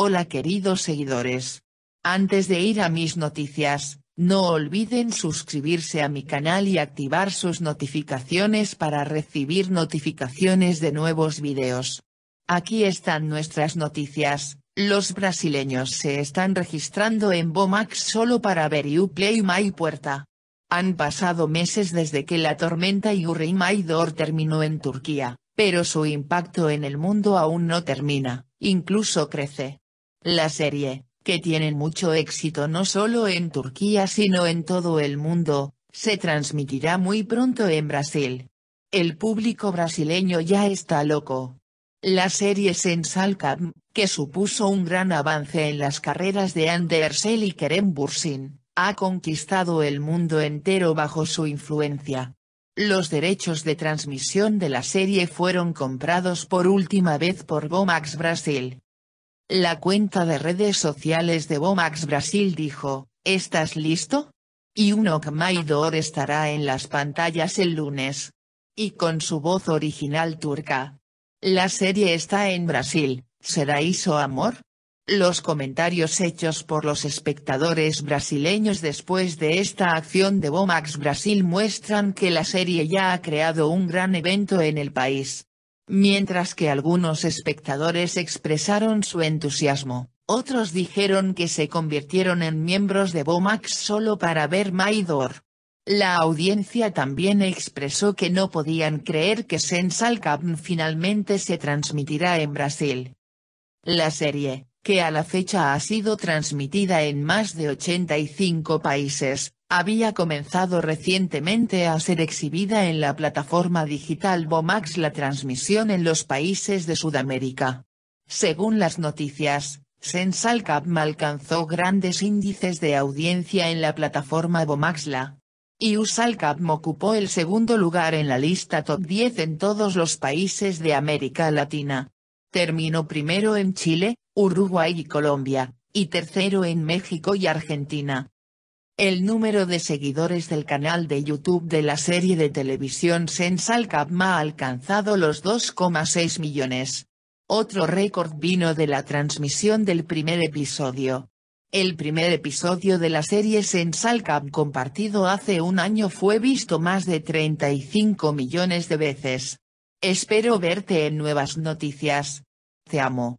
Hola queridos seguidores. Antes de ir a mis noticias, no olviden suscribirse a mi canal y activar sus notificaciones para recibir notificaciones de nuevos videos. Aquí están nuestras noticias, los brasileños se están registrando en Bomax solo para ver Play My Puerta. Han pasado meses desde que la tormenta Yuri Maidor terminó en Turquía, pero su impacto en el mundo aún no termina, incluso crece. La serie, que tiene mucho éxito no solo en Turquía sino en todo el mundo, se transmitirá muy pronto en Brasil. El público brasileño ya está loco. La serie Sensalcam, que supuso un gran avance en las carreras de Andersel y Kerem Bursin, ha conquistado el mundo entero bajo su influencia. Los derechos de transmisión de la serie fueron comprados por última vez por Gomax Brasil. La cuenta de redes sociales de Bomax Brasil dijo, ¿estás listo? Y un Okmaidor estará en las pantallas el lunes. Y con su voz original turca. La serie está en Brasil, ¿será Iso Amor? Los comentarios hechos por los espectadores brasileños después de esta acción de Bomax Brasil muestran que la serie ya ha creado un gran evento en el país. Mientras que algunos espectadores expresaron su entusiasmo, otros dijeron que se convirtieron en miembros de Bomax solo para ver Maidor. La audiencia también expresó que no podían creer que Sensal Cabn finalmente se transmitirá en Brasil. La serie, que a la fecha ha sido transmitida en más de 85 países, había comenzado recientemente a ser exhibida en la plataforma digital Bomax la transmisión en los países de Sudamérica. Según las noticias, Sensal alcanzó grandes índices de audiencia en la plataforma Vomaxla. Y Usalcapm ocupó el segundo lugar en la lista top 10 en todos los países de América Latina. Terminó primero en Chile, Uruguay y Colombia, y tercero en México y Argentina. El número de seguidores del canal de YouTube de la serie de televisión Sensal Kapma ha alcanzado los 2,6 millones. Otro récord vino de la transmisión del primer episodio. El primer episodio de la serie Sensal compartido hace un año fue visto más de 35 millones de veces. Espero verte en nuevas noticias. Te amo.